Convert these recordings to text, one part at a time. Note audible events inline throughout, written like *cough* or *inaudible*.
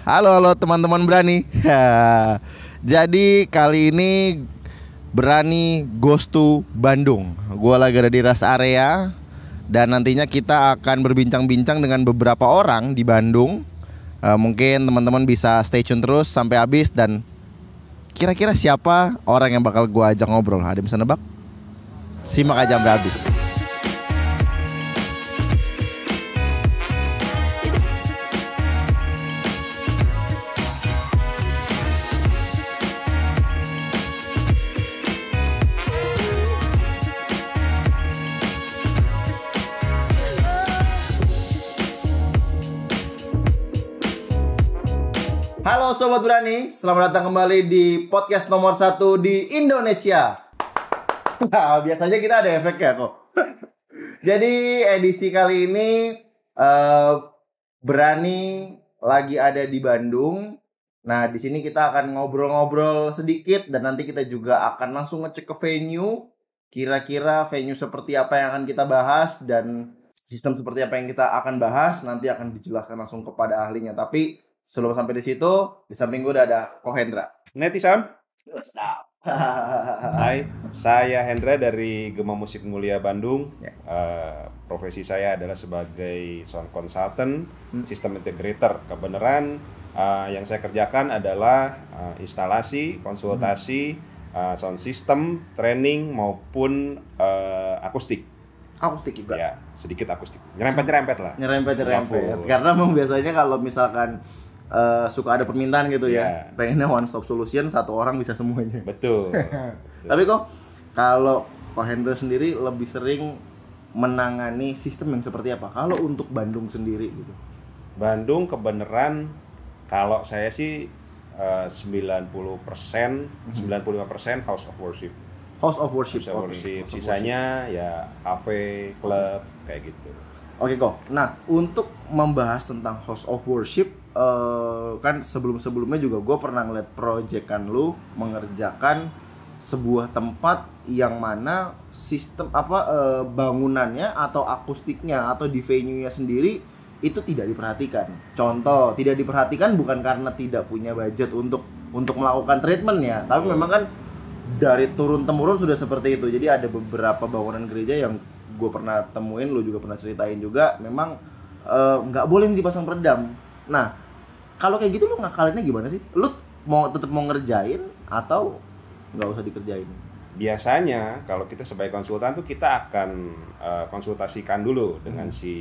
Halo halo teman-teman berani. *laughs* Jadi kali ini berani goes to Bandung. Gua lagi ada di rest area dan nantinya kita akan berbincang-bincang dengan beberapa orang di Bandung. Uh, mungkin teman-teman bisa stay tune terus sampai habis dan kira-kira siapa orang yang bakal gua ajak ngobrol? Ada yang bisa nebak? Simak aja sampai habis. Halo Sobat Berani, selamat datang kembali di podcast nomor satu di Indonesia. Nah, biasanya kita ada efeknya kok. *laughs* Jadi edisi kali ini uh, Berani lagi ada di Bandung. Nah, di sini kita akan ngobrol-ngobrol sedikit dan nanti kita juga akan langsung ngecek ke venue. Kira-kira venue seperti apa yang akan kita bahas dan sistem seperti apa yang kita akan bahas nanti akan dijelaskan langsung kepada ahlinya. Tapi Sebelum sampai di situ, di samping gue udah ada Kohendra. Netizen. *laughs* Hai, saya Hendra dari Gema Musik Mulia Bandung. Yeah. Ya. Uh, profesi saya adalah sebagai sound consultant, hmm. sistem integrator. Kebenaran uh, yang saya kerjakan adalah uh, instalasi, konsultasi, hmm. uh, sound system, training maupun uh, akustik akustik juga. Ya, sedikit akustik. Nyerempet-nyerempet lah. Nyerempet-nyerempet. Ya. Karena memang biasanya kalau misalkan uh, suka ada permintaan gitu yeah. ya. Iya. Pengennya one stop solution satu orang bisa semuanya. Betul. betul. *laughs* Tapi kok kalau kok Hendra sendiri lebih sering menangani sistem yang seperti apa? Kalau untuk Bandung sendiri gitu. Bandung kebenaran kalau saya sih eh, sembilan puluh 90%, 95% hmm. house of worship. House of worship. House of worship. Okay. House Sisanya worship. ya cafe club kayak gitu. Oke okay, kok. Nah, untuk membahas tentang house of worship uh, kan sebelum-sebelumnya juga gue pernah ngeliat proyekan lu mengerjakan sebuah tempat yang mana sistem apa uh, bangunannya atau akustiknya atau di venue-nya sendiri itu tidak diperhatikan. Contoh, tidak diperhatikan bukan karena tidak punya budget untuk untuk melakukan treatment ya, tapi memang kan dari turun temurun sudah seperti itu. Jadi ada beberapa bangunan gereja yang gue pernah temuin, lu juga pernah ceritain juga, memang eh, nggak uh, boleh dipasang peredam Nah, kalau kayak gitu lu ngakalinnya gimana sih? Lu mau tetap mau ngerjain atau nggak usah dikerjain? Biasanya kalau kita sebagai konsultan tuh kita akan uh, konsultasikan dulu dengan hmm. si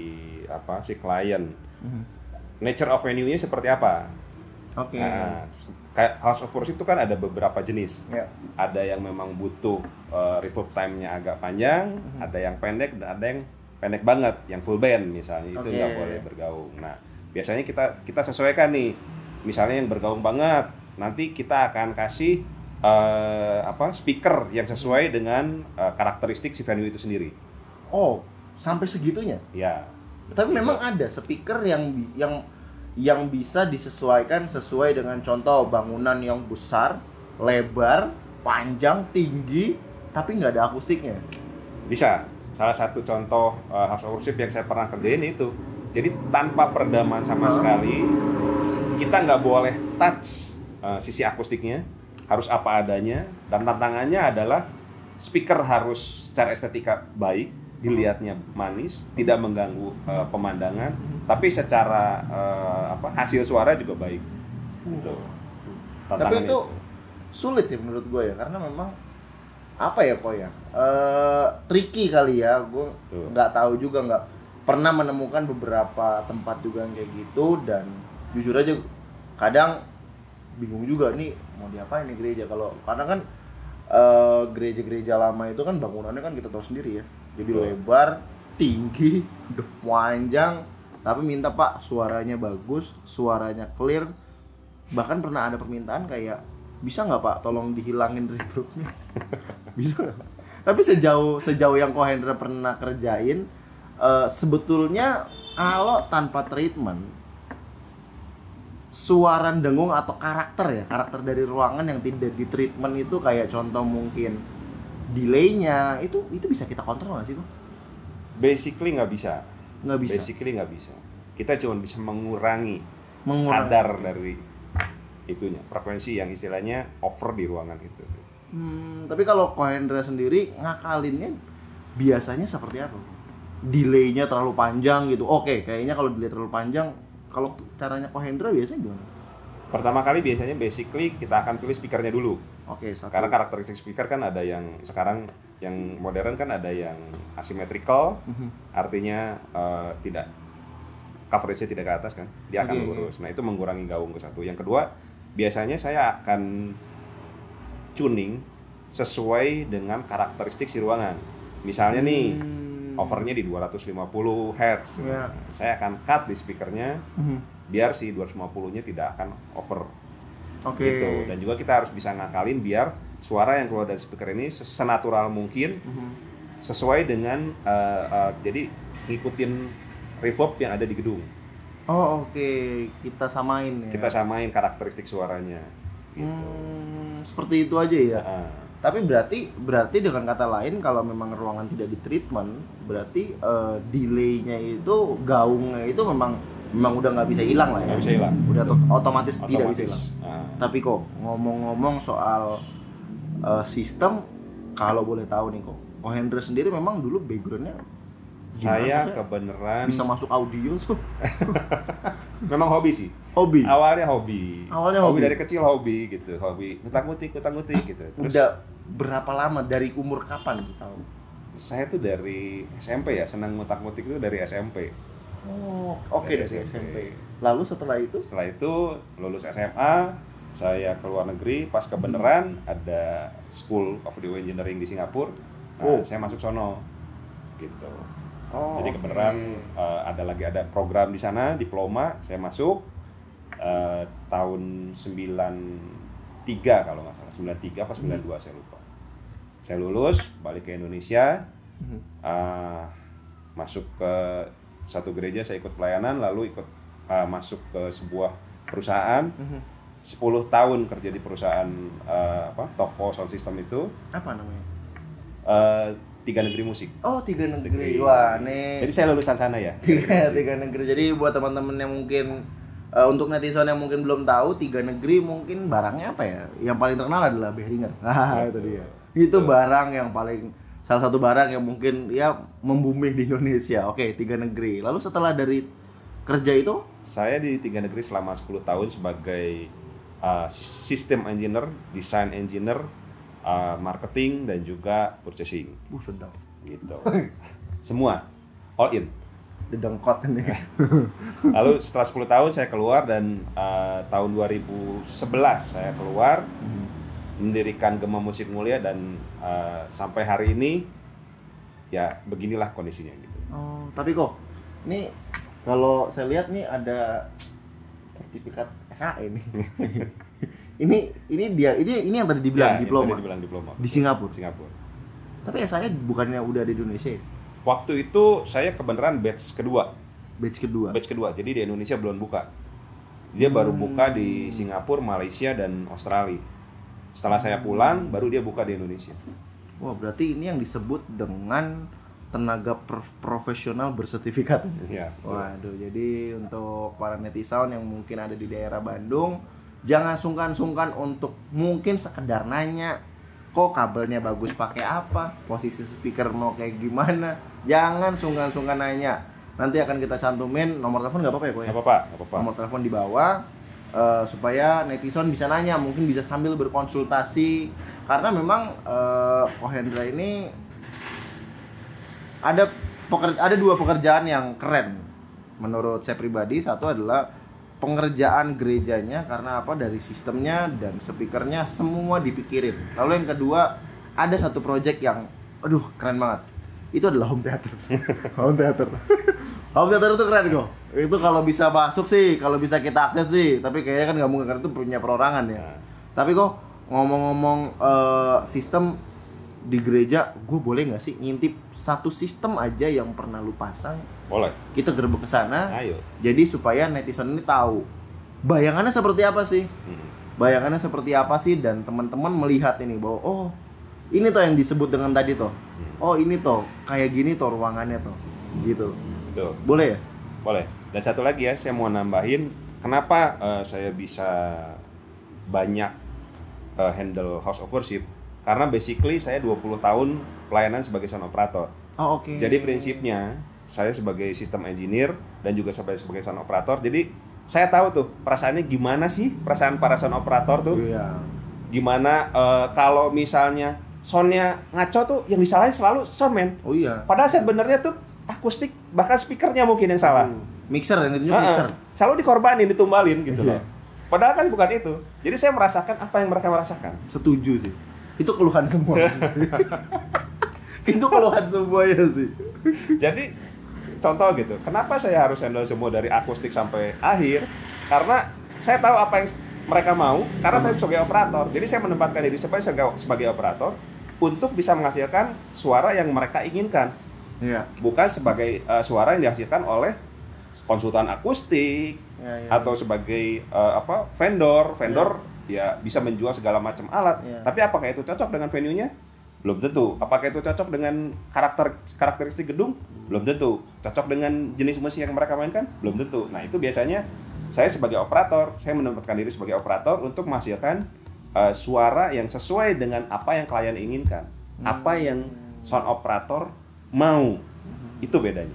apa si klien. Hmm. Nature of venue-nya seperti apa? Oke. Okay. Nah, kayak house of worship itu kan ada beberapa jenis. Yeah. Ada yang memang butuh uh, reverb time-nya agak panjang, hmm. ada yang pendek dan ada yang pendek banget, yang full band misalnya okay. itu nggak boleh bergaung. Nah, biasanya kita kita sesuaikan nih misalnya yang bergaung banget nanti kita akan kasih uh, apa speaker yang sesuai dengan uh, karakteristik si venue itu sendiri oh sampai segitunya ya tapi memang gitu. ada speaker yang yang yang bisa disesuaikan sesuai dengan contoh bangunan yang besar lebar panjang tinggi tapi nggak ada akustiknya bisa salah satu contoh uh, house worship yang saya pernah kerjain itu jadi tanpa perdamaian sama nah. sekali, kita nggak boleh touch uh, sisi akustiknya, harus apa adanya. Dan tantangannya adalah speaker harus secara estetika baik, dilihatnya manis, tidak mengganggu uh, pemandangan, tapi secara uh, apa hasil suara juga baik. Gitu. Tapi itu, itu sulit ya menurut gue ya, karena memang apa ya kok ya, uh, tricky kali ya, gue nggak tahu juga nggak pernah menemukan beberapa tempat juga yang kayak gitu dan jujur aja kadang bingung juga nih mau diapain nih gereja kalau karena kan eh, gereja-gereja lama itu kan bangunannya kan kita tahu sendiri ya jadi Betul. lebar tinggi panjang tapi minta pak suaranya bagus suaranya clear bahkan pernah ada permintaan kayak bisa nggak pak tolong dihilangin reverbnya *laughs* bisa gak? tapi sejauh sejauh yang Kohendra pernah kerjain uh, sebetulnya kalau tanpa treatment suara dengung atau karakter ya karakter dari ruangan yang tidak di treatment itu kayak contoh mungkin delaynya itu itu bisa kita kontrol nggak sih bu? Basically nggak bisa. Nggak bisa. Basically nggak bisa. Kita cuma bisa mengurangi, mengurangi. kadar dari itunya frekuensi yang istilahnya over di ruangan itu. Hmm, tapi kalau Kohendra sendiri ngakalinnya biasanya seperti apa? delaynya terlalu panjang gitu oke okay, kayaknya kalau delay terlalu panjang kalau caranya Kohendra biasanya gimana? Pertama kali biasanya basically kita akan tulis speakernya dulu. Oke. Okay, Karena karakteristik speaker kan ada yang sekarang yang modern kan ada yang asymmetrical, mm-hmm. artinya uh, tidak coveragenya tidak ke atas kan, dia akan okay, lurus. Nah itu mengurangi gaung ke satu. Yang kedua biasanya saya akan tuning sesuai dengan karakteristik si ruangan. Misalnya hmm. nih overnya di 250 Hz. Yeah. Saya akan cut di speakernya mm-hmm. biar si 250-nya tidak akan over. Oke. Okay. Gitu. Dan juga kita harus bisa ngakalin biar suara yang keluar dari speaker ini senatural mungkin mm-hmm. sesuai dengan uh, uh, jadi ngikutin reverb yang ada di gedung. Oh, oke. Okay. Kita samain ya. Kita samain karakteristik suaranya. Gitu. Hmm, seperti itu aja ya. Uh-uh tapi berarti berarti dengan kata lain kalau memang ruangan tidak di treatment, berarti uh, delaynya itu gaungnya itu memang memang udah nggak bisa hilang lah ya. bisa hilang. Udah otomatis, otomatis tidak bisa hilang. Nah. Tapi kok ngomong-ngomong soal uh, sistem, kalau boleh tahu nih kok, Hendra sendiri memang dulu backgroundnya Gimana saya maksudnya? kebeneran bisa masuk audio tuh. *laughs* Memang hobi sih. Hobi. Awalnya hobi. Awalnya hobi. hobi dari kecil hobi gitu, hobi utang mutik, utang mutik gitu. Terus, Udah berapa lama dari umur kapan tahu? Gitu? Saya tuh dari SMP ya, senang utak ngutik itu dari SMP. Oh, oke okay, dari SMP. SMP. Lalu setelah itu? Setelah itu lulus SMA, saya ke luar negeri. Pas kebeneran hmm. ada School of the Engineering di Singapura. Nah, oh. saya masuk sono gitu Oh, Jadi kebenaran okay. uh, eh, ada lagi ada program di sana, diploma, saya masuk uh, tahun 93 kalau nggak salah, 93 apa 92 hmm. saya lupa. Saya lulus, balik ke Indonesia, uh, masuk ke satu gereja, saya ikut pelayanan, lalu ikut uh, masuk ke sebuah perusahaan. Hmm. 10 tahun kerja di perusahaan uh, apa toko sound system itu apa namanya uh, tiga negeri musik. Oh, tiga negeri. negeri. Wah, nih. Jadi saya lulusan sana ya. *laughs* Tiga, negeri. Jadi buat teman-teman yang mungkin uh, untuk netizen yang mungkin belum tahu, tiga negeri mungkin barangnya apa ya? Yang paling terkenal adalah Behringer. *laughs* Nah, iya. itu dia. Itu barang yang paling salah satu barang yang mungkin ya membumbing di Indonesia. Oke, tiga negeri. Lalu setelah dari kerja itu? Saya di tiga negeri selama 10 tahun sebagai uh, sistem engineer, design engineer, Eh, marketing dan juga purchasing. Uh, sedang. Gitu. *laughs* Semua all in. Dedengkot ini. *laughs* Lalu setelah 10 tahun saya keluar dan uh, tahun 2011 saya keluar hmm. mendirikan Gema Musik Mulia dan uh, sampai hari ini ya beginilah kondisinya gitu. Oh, tapi kok ini kalau saya lihat nih ada sertifikat SA ini. E *laughs* ini ini dia ini ini yang tadi dibilang ya, diploma. Tadi dibilang diploma. Di Singapura. Singapura. Tapi ya saya bukannya udah di Indonesia. Ya? Waktu itu saya kebenaran batch kedua. Batch kedua. Batch kedua. Jadi di Indonesia belum buka. Dia hmm. baru buka di Singapura, Malaysia dan Australia. Setelah saya pulang, baru dia buka di Indonesia. Wah, berarti ini yang disebut dengan tenaga profesional bersertifikat. Iya. Waduh, jadi untuk para netizen yang mungkin ada di daerah Bandung, jangan sungkan-sungkan untuk mungkin sekedar nanya kok kabelnya bagus pakai apa posisi speaker mau kayak gimana jangan sungkan-sungkan nanya nanti akan kita cantumin nomor telepon nggak apa-apa ya kok ya apa-apa apa-apa nomor telepon di bawah uh, supaya netizen bisa nanya mungkin bisa sambil berkonsultasi karena memang uh, eh, Kohendra ini ada pekerja, ada dua pekerjaan yang keren menurut saya pribadi satu adalah pengerjaan gerejanya karena apa dari sistemnya dan speakernya semua dipikirin. Lalu yang kedua ada satu project yang aduh keren banget. Itu adalah home theater. *laughs* home theater. home theater itu keren kok. Itu kalau bisa masuk sih, kalau bisa kita akses sih, tapi kayaknya kan nggak mungkin karena itu punya perorangan ya. Nah. Tapi kok ngomong-ngomong uh, sistem di gereja gue boleh nggak sih ngintip satu sistem aja yang pernah lu pasang boleh kita gerbek ke sana ayo jadi supaya netizen ini tahu bayangannya seperti apa sih hmm. bayangannya seperti apa sih dan teman-teman melihat ini bahwa oh ini tuh yang disebut dengan tadi tuh hmm. oh ini tuh kayak gini tuh ruangannya tuh gitu Betul. boleh ya boleh dan satu lagi ya saya mau nambahin kenapa uh, saya bisa banyak uh, handle house of worship karena basically saya 20 tahun pelayanan sebagai sound operator. Oh, oke. Okay. Jadi prinsipnya saya sebagai sistem engineer dan juga sebagai sebagai sound operator. Jadi saya tahu tuh perasaannya gimana sih perasaan para sound operator tuh. Iya. Gimana uh, kalau misalnya soundnya ngaco tuh yang disalahin selalu soundman. Oh iya. Padahal sebenarnya tuh akustik bahkan speakernya mungkin yang salah. Hmm. Mixer yang ditunjuk uh -uh. mixer. Selalu dikorbanin, ditumbalin gitu loh. Iya. Padahal kan bukan itu. Jadi saya merasakan apa yang mereka merasakan. Setuju sih itu keluhan semua *laughs* itu keluhan semuanya sih jadi contoh gitu kenapa saya harus handle semua dari akustik sampai akhir karena saya tahu apa yang mereka mau karena saya sebagai operator jadi saya menempatkan diri saya sebagai, sebagai operator untuk bisa menghasilkan suara yang mereka inginkan ya. bukan sebagai uh, suara yang dihasilkan oleh konsultan akustik ya, ya. atau sebagai uh, apa vendor vendor ya ya bisa menjual segala macam alat. Yeah. Tapi apakah itu cocok dengan venue-nya? Belum tentu. Apakah itu cocok dengan karakter karakteristik gedung? Belum tentu. Cocok dengan jenis musik yang mereka mainkan? Belum tentu. Nah, itu biasanya saya sebagai operator, saya menempatkan diri sebagai operator untuk menghasilkan uh, suara yang sesuai dengan apa yang klien inginkan, hmm. apa yang hmm. sound operator mau. Hmm. Itu bedanya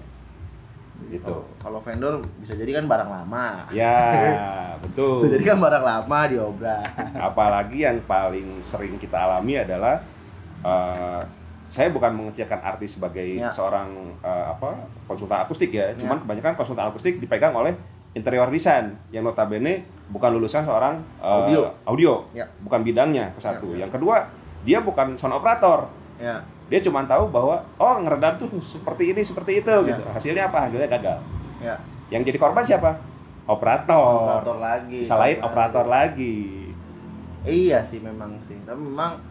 gitu. Oh, kalau vendor bisa jadi kan barang lama. Ya, *laughs* betul. Bisa jadi kan barang lama diobrak. *laughs* Apalagi yang paling sering kita alami adalah uh, saya bukan mengecilkan artis sebagai ya. seorang uh, apa konsultan akustik ya, ya. cuman kebanyakan konsultan akustik dipegang oleh interior design yang notabene bukan lulusan seorang uh, audio, audio, ya. bukan bidangnya ke satu. Ya, ya. Yang kedua dia bukan sound operator. Ya dia cuma tahu bahwa oh ngeredam tuh seperti ini seperti itu ya. gitu hasilnya apa hasilnya gagal ya. yang jadi korban siapa operator operator lagi salahin operator lagi iya sih memang sih tapi memang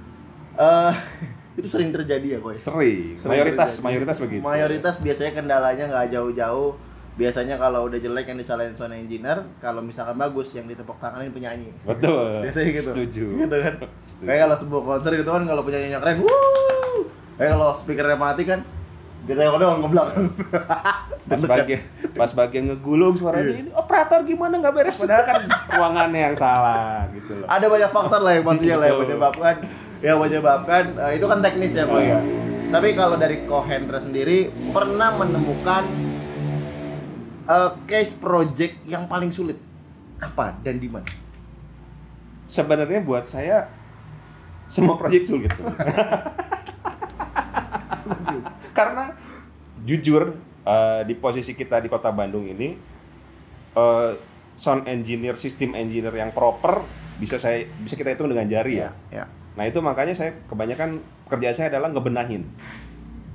uh, *laughs* itu sering terjadi ya boy sering, sering mayoritas terjadi. mayoritas begitu mayoritas biasanya kendalanya nggak jauh-jauh biasanya kalau udah jelek yang disalahin sound engineer kalau misalkan bagus yang ditepuk tanganin penyanyi betul biasanya gitu setuju gitu kan setuju. kayak kalau sebuah konser gitu kan kalau penyanyinya keren wuh eh kalau speakernya mati kan kita yang orang ke belakang *laughs* pas bagian pas bagian ngegulung suaranya iya. ini operator gimana nggak beres padahal kan ruangannya yang salah gitu loh ada banyak faktor lah yang pastinya lah yang gitu. menyebabkan ya menyebabkan uh, itu kan ya ya ya tapi kalau dari Kohendra sendiri pernah menemukan uh, case project yang paling sulit apa dan di mana sebenarnya buat saya semua project sulit semua *laughs* *laughs* Karena jujur uh, di posisi kita di Kota Bandung ini uh, sound engineer, sistem engineer yang proper bisa saya bisa kita hitung dengan jari ya. ya. yeah. Nah itu makanya saya kebanyakan kerja saya adalah ngebenahin,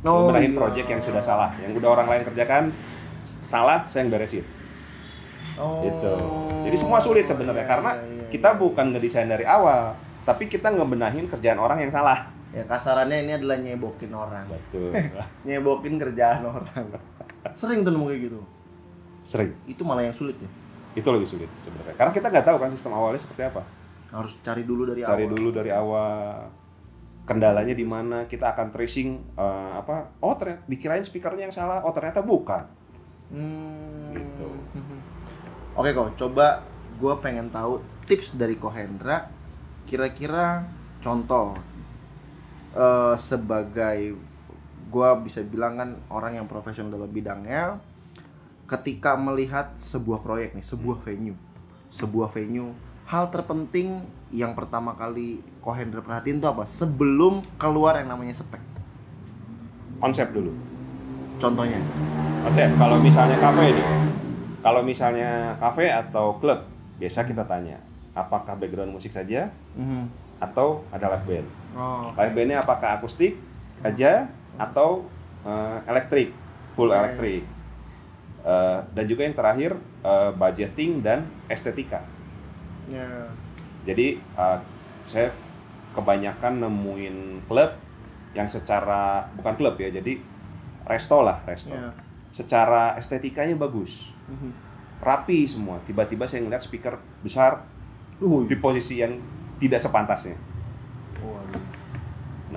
oh, ngebenahin yeah. project yang sudah salah, yang udah orang lain kerjakan salah saya yang beresin. Oh. Gitu. Jadi semua sulit sebenarnya iya, karena iya, iya, iya. kita bukan ngedesain dari awal, tapi kita ngebenahin kerjaan orang yang salah ya kasarannya ini adalah nyebokin orang betul *laughs* nyebokin kerjaan orang sering tuh nemu kayak gitu sering itu malah yang sulit ya itu lebih sulit sebenarnya karena kita nggak tahu kan sistem awalnya seperti apa harus cari dulu dari cari awal. dulu dari awal kendalanya di mana kita akan tracing uh, apa oh ternyata dikirain speakernya yang salah oh ternyata bukan hmm. gitu *laughs* oke kok coba gue pengen tahu tips dari Kohendra kira-kira contoh uh, sebagai gue bisa bilang kan orang yang profesional dalam bidangnya ketika melihat sebuah proyek nih sebuah venue sebuah venue hal terpenting yang pertama kali Kohendra perhatiin tuh apa sebelum keluar yang namanya spek konsep dulu contohnya konsep kalau misalnya kafe nih kalau misalnya kafe atau klub biasa kita tanya apakah background musik saja mm -hmm. atau ada live band Oh. Live bandnya apakah akustik aja atau uh, elektrik, full okay. elektrik. Uh, dan juga yang terakhir uh, budgeting dan estetika. Yeah. Jadi uh, saya kebanyakan nemuin klub yang secara bukan klub ya, jadi resto lah resto. Yeah. Secara estetikanya bagus, mhm. rapi semua. Tiba-tiba saya ngeliat speaker besar uh, di posisi yang tidak sepantasnya.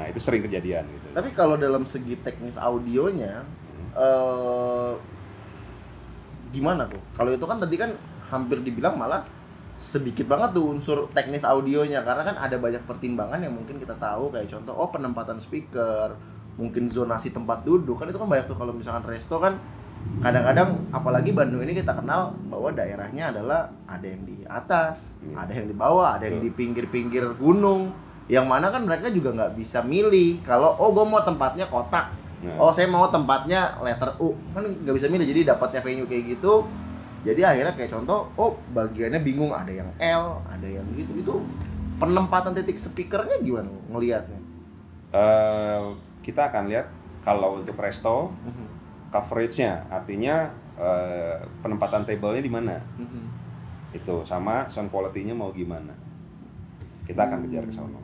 Nah itu sering kejadian. Gitu. Tapi kalau dalam segi teknis audionya, hmm. uh, gimana tuh? Kalau itu kan tadi kan hampir dibilang malah sedikit banget tuh unsur teknis audionya karena kan ada banyak pertimbangan yang mungkin kita tahu kayak contoh oh penempatan speaker mungkin zonasi tempat duduk kan itu kan banyak tuh kalau misalkan resto kan kadang-kadang apalagi Bandung ini kita kenal bahwa daerahnya adalah ada yang di atas, hmm. ada yang di bawah, ada yang di pinggir-pinggir gunung yang mana kan mereka juga nggak bisa milih kalau oh gue mau tempatnya kotak nah. oh saya mau tempatnya letter U kan nggak bisa milih jadi dapatnya venue kayak gitu jadi akhirnya kayak contoh oh bagiannya bingung ada yang L ada yang gitu gitu penempatan titik speakernya gimana ngelihatnya uh, eh, kita akan lihat kalau untuk resto mhm. coveragenya artinya uh, penempatan tablenya di mana mhm. itu sama sound quality mau gimana kita akan kejar ke hmm. sana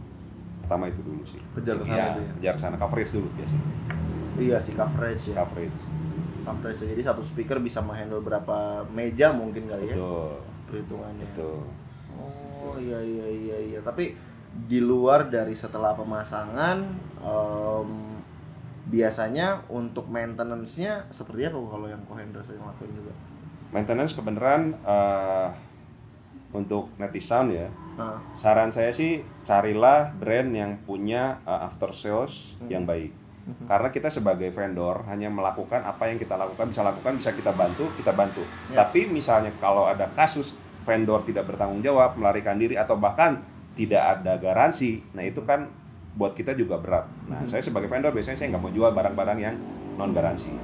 pertama itu dulu sih kejar ke sana ya, ya. kejar ke sana coverage dulu biasanya iya sih coverage ya coverage coverage ya. jadi satu speaker bisa menghandle berapa meja mungkin kali ya Betul. perhitungannya Betul. oh iya iya iya iya tapi di luar dari setelah pemasangan um, biasanya untuk maintenance-nya seperti apa kalau yang handle sering lakuin juga maintenance kebenaran uh, untuk netizen ya ah. saran saya sih carilah brand yang punya uh, after sales hmm. yang baik hmm. karena kita sebagai vendor hanya melakukan apa yang kita lakukan bisa lakukan bisa kita bantu kita bantu Ya. tapi misalnya kalau ada kasus vendor tidak bertanggung jawab melarikan diri atau bahkan tidak ada garansi nah itu kan buat kita juga berat nah hmm. saya sebagai vendor biasanya saya nggak mau jual barang-barang yang non garansi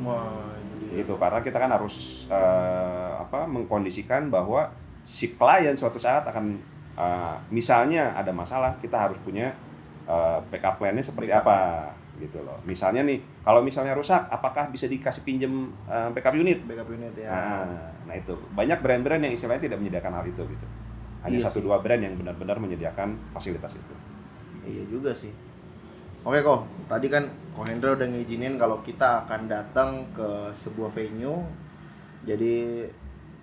wow itu karena kita kan harus uh, apa mengkondisikan bahwa si klien suatu saat akan uh, misalnya ada masalah kita harus punya uh, backup plan-nya seperti backup. apa gitu loh. Misalnya nih, kalau misalnya rusak, apakah bisa dikasih pinjem uh, eh, backup unit? Backup unit ya. Nah, nah itu banyak brand-brand yang istilahnya tidak menyediakan hal itu gitu. Hanya iya satu iya dua brand yang benar-benar menyediakan fasilitas itu. Iya juga sih. Oke kok, tadi kan Ko Hendra udah ngizinin kalau kita akan datang ke sebuah venue. Jadi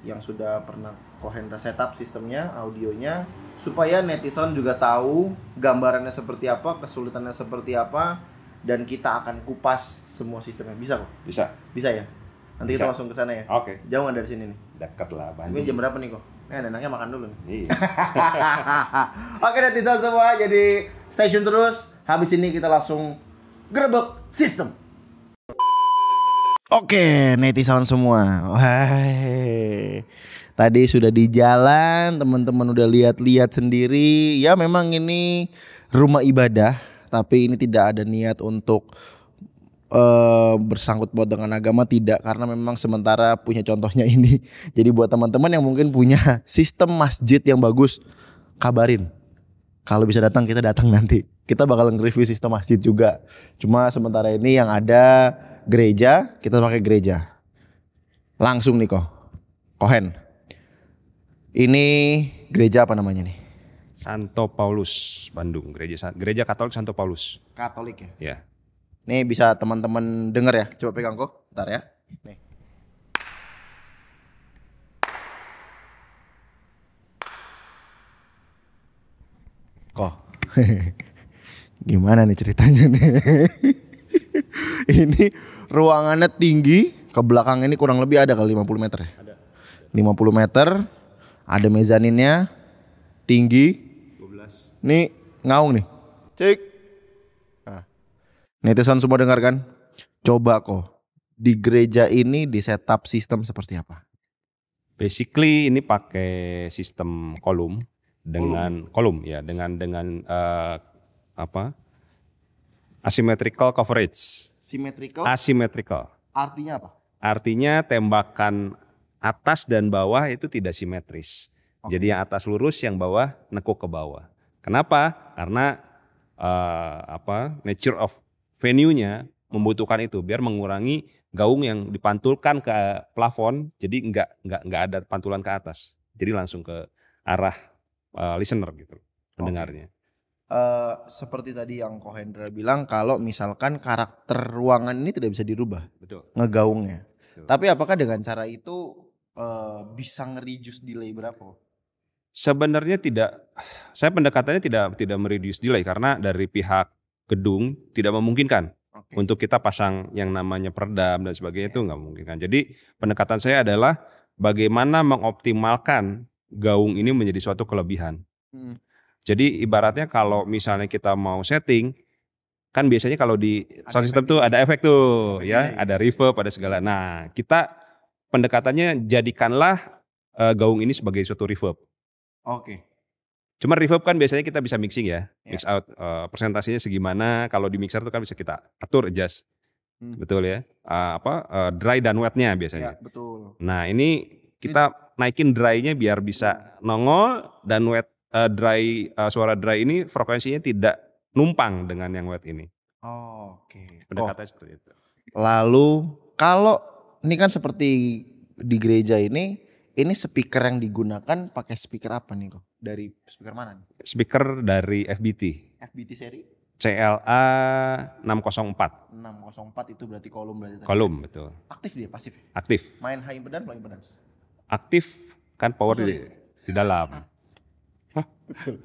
yang sudah pernah Kohendra setup sistemnya, audionya supaya netizen juga tahu gambarannya seperti apa, kesulitannya seperti apa dan kita akan kupas semua sistemnya. Bisa kok? Bisa. Bisa ya? Nanti Bisa. kita langsung ke sana ya. Oke. Okay. Jauh dari sini nih? Dekat lah Bandung. Ini jam berapa nih kok? Eh, nenangnya makan dulu nih. Iya. *laughs* Oke netizen semua, jadi station terus. Habis ini kita langsung grebek sistem. Oke, netizen semua. Hai. Tadi sudah di jalan, teman-teman udah lihat-lihat sendiri. Ya memang ini rumah ibadah, tapi ini tidak ada niat untuk uh, bersangkut paut dengan agama tidak karena memang sementara punya contohnya ini. *laughs* Jadi buat teman-teman yang mungkin punya *laughs* sistem masjid yang bagus, kabarin. Kalau bisa datang kita datang nanti. Kita bakal nge-review sistem masjid juga. Cuma sementara ini yang ada gereja, kita pakai gereja. Langsung nih kok. Kohen. Ini gereja apa namanya nih? Santo Paulus Bandung, gereja gereja Katolik Santo Paulus. Katolik ya? Iya. Nih bisa teman-teman dengar ya. Coba pegang kok, ntar ya. Nih. Kok. *laughs* Gimana nih ceritanya nih? *laughs* ini ruangannya tinggi, ke belakang ini kurang lebih ada kali 50 meter ya? Ada. 50 meter, ada mezaninnya tinggi. 12. Nih ngaung nih. Cek. Nah. Netizen semua dengarkan. Coba kok di gereja ini di setup sistem seperti apa? Basically ini pakai sistem kolom dengan kolom, kolom ya dengan dengan uh, apa asymmetrical coverage. Symmetrical. Asymmetrical. Artinya apa? Artinya tembakan atas dan bawah itu tidak simetris. Okay. Jadi yang atas lurus, yang bawah nekuk ke bawah. Kenapa? Karena uh, apa nature of venue-nya membutuhkan itu biar mengurangi gaung yang dipantulkan ke plafon jadi nggak nggak nggak ada pantulan ke atas jadi langsung ke arah uh, listener gitu pendengarnya okay. Uh, eh, seperti tadi yang Kohendra bilang kalau misalkan karakter ruangan ini tidak bisa dirubah betul ngegaungnya betul. tapi apakah dengan cara itu Eh, bisa nge-reduce delay berapa? Sebenarnya tidak, saya pendekatannya tidak tidak mereduce delay karena dari pihak gedung tidak memungkinkan okay. untuk kita pasang yang namanya peredam dan sebagainya yeah. itu nggak memungkinkan. Jadi pendekatan saya adalah bagaimana mengoptimalkan gaung ini menjadi suatu kelebihan. Hmm. Jadi ibaratnya kalau misalnya kita mau setting, kan biasanya kalau di sound system tuh ada efek tuh, okay. ya, iya, iya. ada reverb, ada segala. Nah kita pendekatannya jadikanlah uh, gaung ini sebagai suatu reverb. Oke. Okay. Cuma reverb kan biasanya kita bisa mixing ya, yeah. mix out uh, presentasinya segimana. Kalau di mixer itu kan bisa kita atur adjust, hmm. betul ya. Uh, apa uh, dry dan wetnya biasanya. Yeah, betul. Nah ini kita naikin drynya biar bisa nongol dan wet uh, dry uh, suara dry ini frekuensinya tidak numpang dengan yang wet ini. Oh, Oke. Okay. Pendekatan oh. seperti itu. Lalu kalau ini kan seperti di gereja ini, ini speaker yang digunakan pakai speaker apa nih kok? Dari speaker mana nih? Speaker dari FBT. FBT seri? CLA 604. 604 itu berarti kolom berarti. Kolom betul. Aktif dia pasif? Aktif. Main high impedance, low impedance. Aktif kan power di, di dalam. Hah? Betul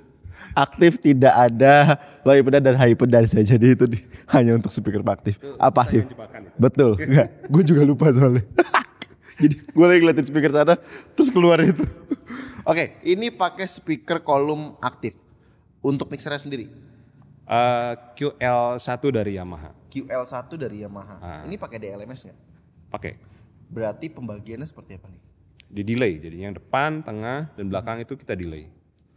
aktif tidak ada low impedance dan high impedance saya Jadi itu di, hanya untuk speaker aktif. Itu Apa sih? Ya? Betul. Enggak. gue juga lupa soalnya. *laughs* Jadi gue lagi ngeliatin speaker sana terus keluar itu. Oke, okay, ini pakai speaker kolom aktif untuk mixernya sendiri. Uh, eh, QL1 dari Yamaha. QL1 dari Yamaha. Uh. Ini pakai DLMS nggak? Pakai. Berarti pembagiannya seperti apa nih? Di delay, jadinya yang depan, tengah, dan belakang hmm. itu kita delay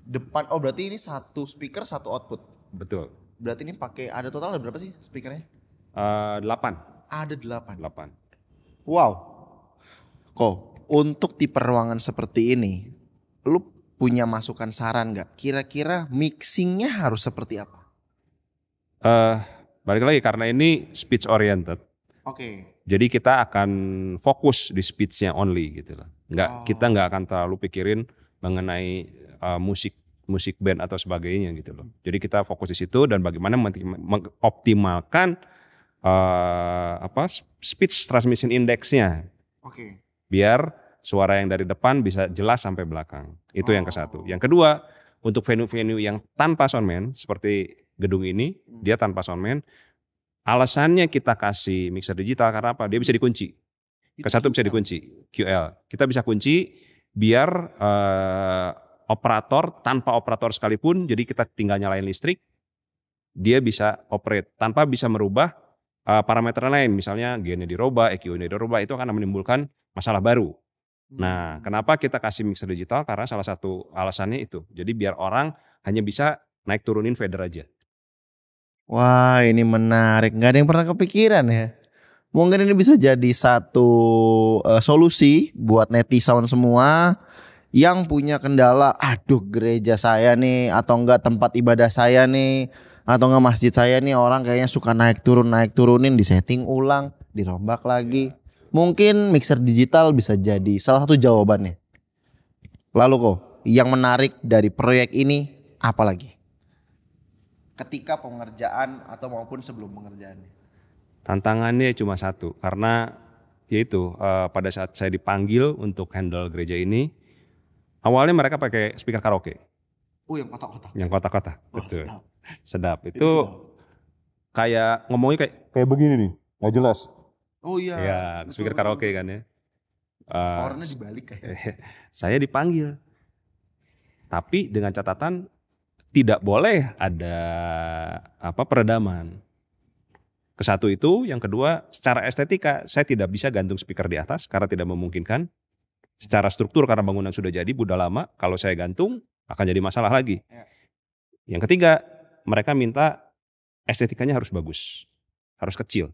depan oh berarti ini satu speaker satu output betul berarti ini pakai ada total ada berapa sih speakernya uh, delapan ada delapan delapan wow kok untuk tipe ruangan seperti ini lu punya masukan saran nggak kira-kira mixingnya harus seperti apa uh, balik lagi karena ini speech oriented oke okay. Jadi kita akan fokus di speechnya only gitu loh. Nggak, oh. Kita nggak akan terlalu pikirin mengenai uh, musik musik band atau sebagainya gitu loh. Jadi kita fokus di situ dan bagaimana mengoptimalkan uh, eh, apa speech transmission indexnya. Okay. Biar suara yang dari depan bisa jelas sampai belakang. Itu oh. yang ke satu. Yang kedua, untuk venue-venue yang tanpa soundman seperti gedung ini, hmm. dia tanpa soundman. Alasannya kita kasih mixer digital karena apa? Dia bisa dikunci. Ke satu bisa dikunci, QL. Kita bisa kunci biar eh, operator tanpa operator sekalipun, jadi kita tinggal nyalain listrik, dia bisa operate tanpa bisa merubah uh, parameter lain, misalnya gennya dirubah, EQ-nya dirubah, itu akan menimbulkan masalah baru. Nah, hmm. kenapa kita kasih mixer digital? Karena salah satu alasannya itu. Jadi biar orang hanya bisa naik turunin fader aja. Wah, ini menarik. Gak ada yang pernah kepikiran ya. Mungkin ini bisa jadi satu uh, solusi buat netizen semua yang punya kendala, aduh gereja saya nih atau enggak tempat ibadah saya nih atau enggak masjid saya nih orang kayaknya suka naik turun naik turunin di setting ulang, dirombak lagi. Iya. Mungkin mixer digital bisa jadi salah satu jawabannya. Lalu kok yang menarik dari proyek ini apa lagi? Ketika pengerjaan atau maupun sebelum pengerjaan. Tantangannya cuma satu karena yaitu uh, eh, pada saat saya dipanggil untuk handle gereja ini Awalnya mereka pakai speaker karaoke. Oh, yang kotak-kotak. Yang kotak-kotak. betul. Sedap. sedap. Itu, kayak ngomongnya kayak kayak begini nih, nggak jelas. Oh iya. Ya, speaker betul. karaoke kan ya. Uh, ah, Orangnya dibalik kayak. *laughs* saya dipanggil. Tapi dengan catatan tidak boleh ada apa peredaman. Kesatu itu, yang kedua secara estetika saya tidak bisa gantung speaker di atas karena tidak memungkinkan. Secara struktur karena bangunan sudah jadi, sudah lama, kalau saya gantung akan jadi masalah lagi. Ya. Yang ketiga, mereka minta estetikanya harus bagus, harus kecil.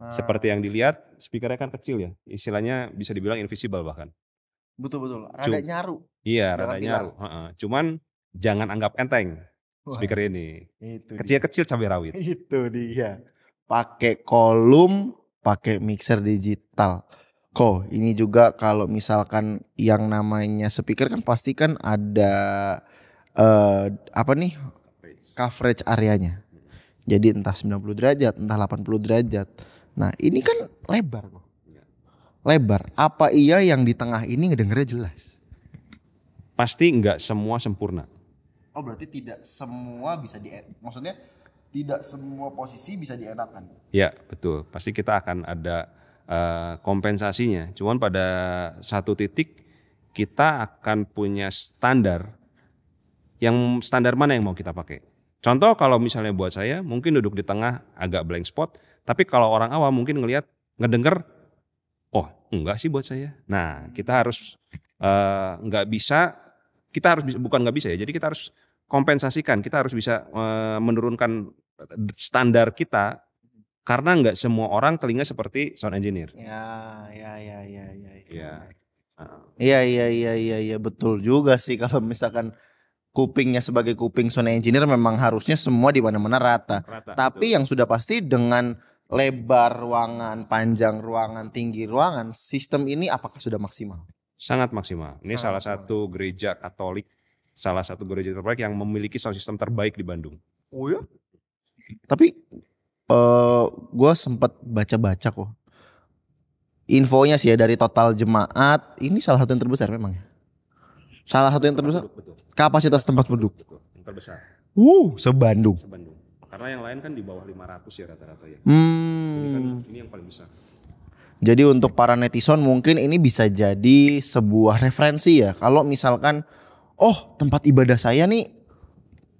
Nah. Seperti yang ah. dilihat, speakernya kan kecil ya, istilahnya bisa dibilang invisible bahkan. Betul betul, rada nyaru. Iya, rada nyaru. Uh -uh. Cuman jangan anggap enteng speaker Wah, ini. Kecil-kecil cabai rawit. *laughs* Itu dia. Pakai kolom, pakai mixer digital. Kok ini juga kalau misalkan yang namanya speaker kan pasti kan ada uh, apa nih coverage areanya. Jadi entah 90 derajat, entah 80 derajat. Nah, ini kan lebar kok. Lebar. Apa iya yang di tengah ini ngedengernya jelas? Pasti nggak semua sempurna. Oh, berarti tidak semua bisa di maksudnya tidak semua posisi bisa dienakan. Ya, betul. Pasti kita akan ada Eh, kompensasinya. Cuman pada satu titik kita akan punya standar yang standar mana yang mau kita pakai. Contoh kalau misalnya buat saya mungkin duduk di tengah agak blank spot, tapi kalau orang awam mungkin ngelihat ngedenger oh enggak sih buat saya. Nah kita harus uh, nggak bisa kita harus bukan nggak bisa ya. Jadi kita harus kompensasikan, kita harus bisa uh, menurunkan standar kita karena nggak semua orang telinga seperti sound engineer. Ya, ya, ya, ya, ya. ya. Iya, iya. Iya, iya, iya, iya, ya, betul juga sih *laughs* kalau misalkan kupingnya sebagai kuping sound engineer memang harusnya semua di mana-mana rata. rata. Tapi betul. yang sudah pasti dengan lebar ruangan, panjang ruangan, tinggi ruangan, sistem ini apakah sudah maksimal? Sangat maksimal. Ini Sangat salah maksimal. satu gereja Katolik, salah satu gereja terbaik yang memiliki sound system terbaik di Bandung. Oh ya? Tapi uh, eh, gue sempat baca-baca kok infonya sih ya dari total jemaat ini salah satu yang terbesar memang ya salah satu yang terbesar kapasitas tempat penduduk terbesar uh sebandung sebandung karena yang lain kan di bawah 500 ya rata-rata ya hmm. ini kan ini yang paling besar jadi untuk para netizen mungkin ini bisa jadi sebuah referensi ya kalau misalkan oh tempat ibadah saya nih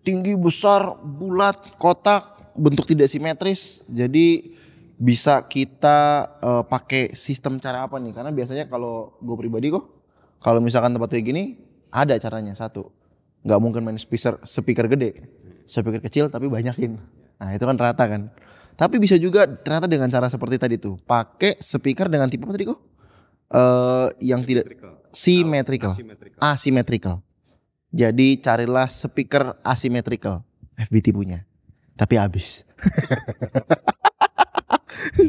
tinggi besar bulat kotak bentuk tidak simetris. Jadi bisa kita uh, pakai sistem cara apa nih? Karena biasanya kalau gue pribadi kok, kalau misalkan tempat kayak gini ada caranya satu, nggak mungkin main speaker speaker gede, speaker kecil tapi banyakin. Nah itu kan rata kan. Tapi bisa juga ternyata dengan cara seperti tadi tuh, pakai speaker dengan tipe apa tadi kok? Uh, yang tidak simetrical, asimetrical. Jadi carilah speaker asimetrical FBT punya tapi habis.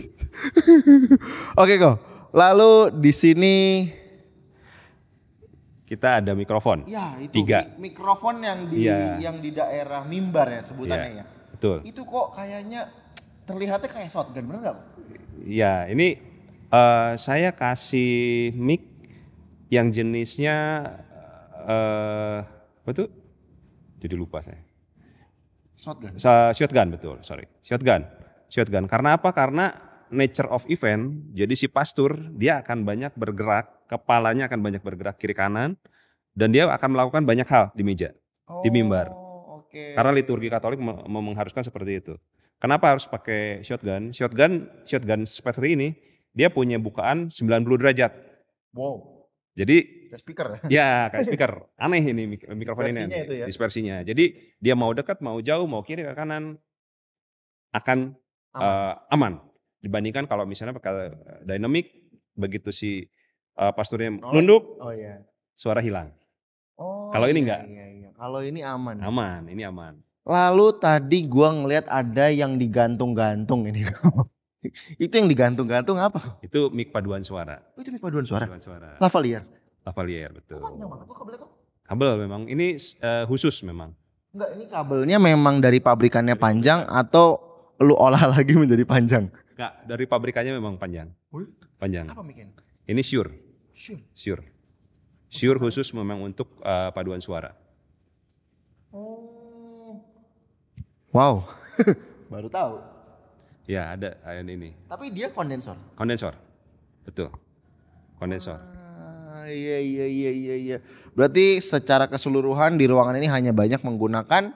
*laughs* Oke kok. Lalu di sini kita ada mikrofon. Iya, itu tiga. mikrofon yang di ya. yang di daerah mimbar ya sebutannya iya, ya. Betul. Itu kok kayaknya terlihatnya kayak shotgun bener nggak? Iya, ini uh, saya kasih mic yang jenisnya eh uh, apa tuh? Jadi lupa saya. Shotgun. Shotgun betul, sorry. Shotgun. Shotgun. Karena apa? Karena nature of event, jadi si pastur dia akan banyak bergerak, kepalanya akan banyak bergerak kiri kanan dan dia akan melakukan banyak hal di meja, oh, di mimbar. Oh, okay. Karena liturgi Katolik mengharuskan seperti itu. Kenapa harus pakai shotgun? Shotgun shotgun seperti ini dia punya bukaan 90 derajat. Wow. Jadi kayak speaker ya? ya kayak speaker aneh ini mikrofon mikrofon ini itu ya. dispersinya jadi dia mau dekat mau jauh mau kiri ke kanan akan aman, uh, aman. dibandingkan kalau misalnya pakai eh, dynamic begitu si uh, pasturnya nunduk oh iya suara hilang oh kalau ini iya, enggak iya, iya. kalau ini aman aman ini aman lalu tadi gua ngeliat ada yang digantung-gantung ini *laughs* itu yang digantung-gantung apa? Itu mik paduan suara. Oh, itu mic paduan suara. Paduan suara. Lavalier. Lavalier betul. Oh, Kabel memang ini uh, khusus memang. Enggak, ini kabelnya memang dari pabrikannya dari iya, panjang iya. atau lu olah *laughs* lagi menjadi panjang? Enggak, dari pabrikannya memang panjang. Panjang. Apa bikin? Ini sure. Sure. Sure. Sure khusus memang untuk uh, paduan suara. Oh. Wow. *laughs* Baru tahu. Ya, ada ini. Tapi dia kondensor. Kondensor. Betul. Kondensor. Hmm iya iya iya iya iya. Berarti secara keseluruhan di ruangan ini hanya banyak menggunakan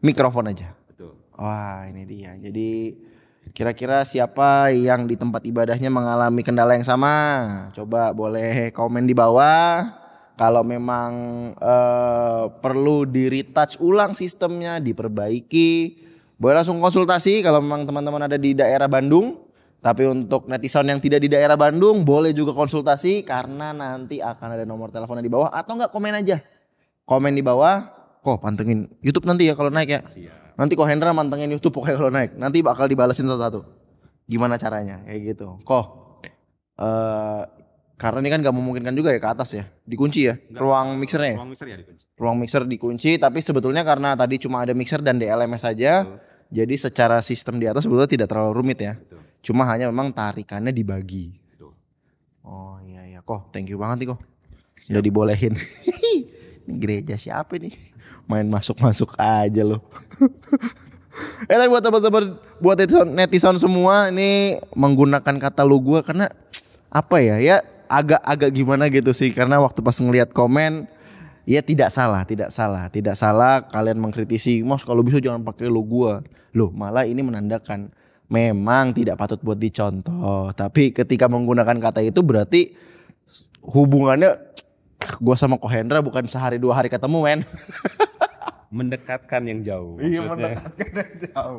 mikrofon aja. Betul. Wah, ini dia. Jadi kira-kira siapa yang di tempat ibadahnya mengalami kendala yang sama? Coba boleh komen di bawah. Kalau memang uh, perlu di retouch ulang sistemnya, diperbaiki, boleh langsung konsultasi kalau memang teman-teman ada di daerah Bandung tapi untuk netizen yang tidak di daerah Bandung boleh juga konsultasi karena nanti akan ada nomor teleponnya di bawah atau enggak komen aja. Komen di bawah, kok pantengin YouTube nanti ya kalau naik ya. Nanti kok Hendra mantengin YouTube pokoknya kalau naik. Nanti bakal dibalesin satu-satu. Gimana caranya? Kayak gitu. Kok uh, eh, karena ini kan gak memungkinkan juga ya ke atas ya dikunci ya Enggak, ruang mixernya ya? ruang mixer ya dikunci ruang mixer dikunci tapi sebetulnya karena tadi cuma ada mixer dan DLMS saja jadi secara sistem di atas sebetulnya tidak terlalu rumit ya Betul. Cuma hanya memang tarikannya dibagi. Betul. Oh iya iya kok, thank you banget nih kok. Sudah dibolehin. *laughs* ini gereja siapa nih? Main masuk-masuk aja loh. *laughs* eh tapi buat teman-teman buat netizen, netizen semua ini menggunakan kata lu gue karena apa ya ya agak-agak gimana gitu sih karena waktu pas ngelihat komen ya tidak salah, tidak salah, tidak salah kalian mengkritisi, Mas kalau bisa jangan pakai lo gua. Loh, malah ini menandakan memang tidak patut buat dicontoh. Tapi ketika menggunakan kata itu berarti hubungannya *tsk* gue sama Kohendra bukan sehari dua hari ketemu men. *laughs* mendekatkan yang jauh. Iya mendekatkan yang jauh.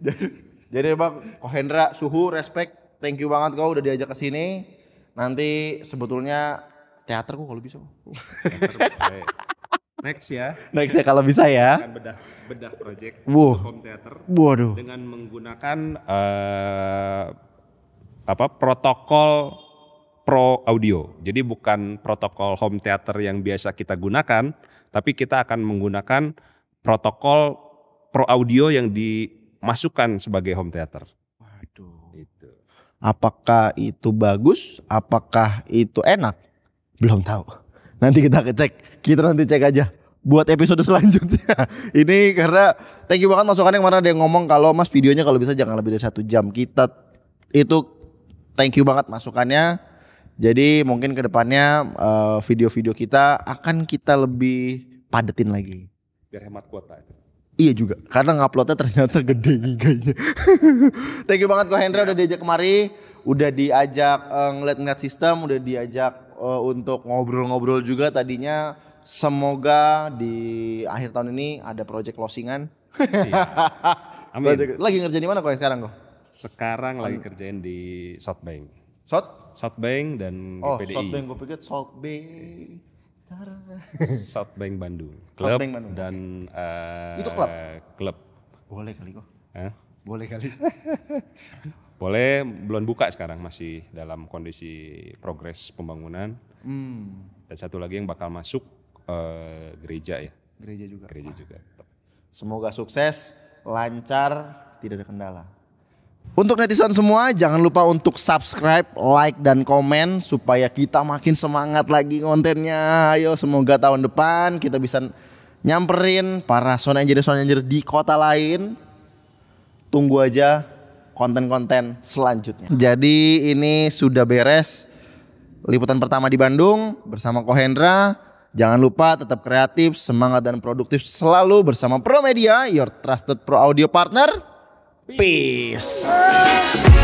jadi, jadi bang Kohendra suhu respect thank you banget kau udah diajak ke sini. Nanti sebetulnya teater kok kalau bisa. Teater, Next ya. Next ya kalau bisa ya. Dengan bedah bedah project wow. home theater. Waduh. Dengan menggunakan uh, apa protokol pro audio. Jadi bukan protokol home theater yang biasa kita gunakan, tapi kita akan menggunakan protokol pro audio yang dimasukkan sebagai home theater. Waduh. Itu. Apakah itu bagus? Apakah itu enak? Belum tahu. Nanti kita cek. Kita nanti cek aja buat episode selanjutnya. *laughs* ini karena thank you banget masukannya kemarin ada yang ngomong kalau Mas videonya kalau bisa jangan lebih dari satu jam. Kita itu thank you banget masukannya. Jadi mungkin kedepannya video eh, video-video kita akan kita lebih padetin lagi. Biar hemat kuota. Iya juga, karena nguploadnya ternyata gede kayaknya. *laughs* Thank you banget kok Hendra udah diajak kemari, udah diajak uh, ngeliat-ngeliat sistem, udah diajak uh, untuk ngobrol-ngobrol juga tadinya. Semoga di akhir tahun ini ada project closingan. *laughs* Amin. project. Lagi ngerjain di mana kok sekarang kok? Sekarang lagi kerjain di Southbank. South? Southbank dan oh, GPDI. Oh, Southbank gue pikir Southbank. Southbank Bandung. Club Southbank Bandung. dan uh, itu klub. Eh, klub. Boleh kali kok. Eh? Boleh kali. *laughs* Boleh belum buka sekarang masih dalam kondisi progres pembangunan. Hmm. Dan satu lagi yang bakal masuk uh, gereja ya. Gereja juga. Gereja ah. juga. Semoga sukses, lancar, tidak ada kendala. Untuk netizen semua, jangan lupa untuk subscribe, like, dan komen supaya kita makin semangat lagi kontennya. Ayo, semoga tahun depan kita bisa nyamperin para sound engineer-sound engineer di kota lain. Tunggu aja konten-konten selanjutnya. Jadi ini sudah beres liputan pertama di Bandung bersama Kohendra. Jangan lupa tetap kreatif, semangat dan produktif selalu bersama Promedia, your trusted pro audio partner. Peace. Peace.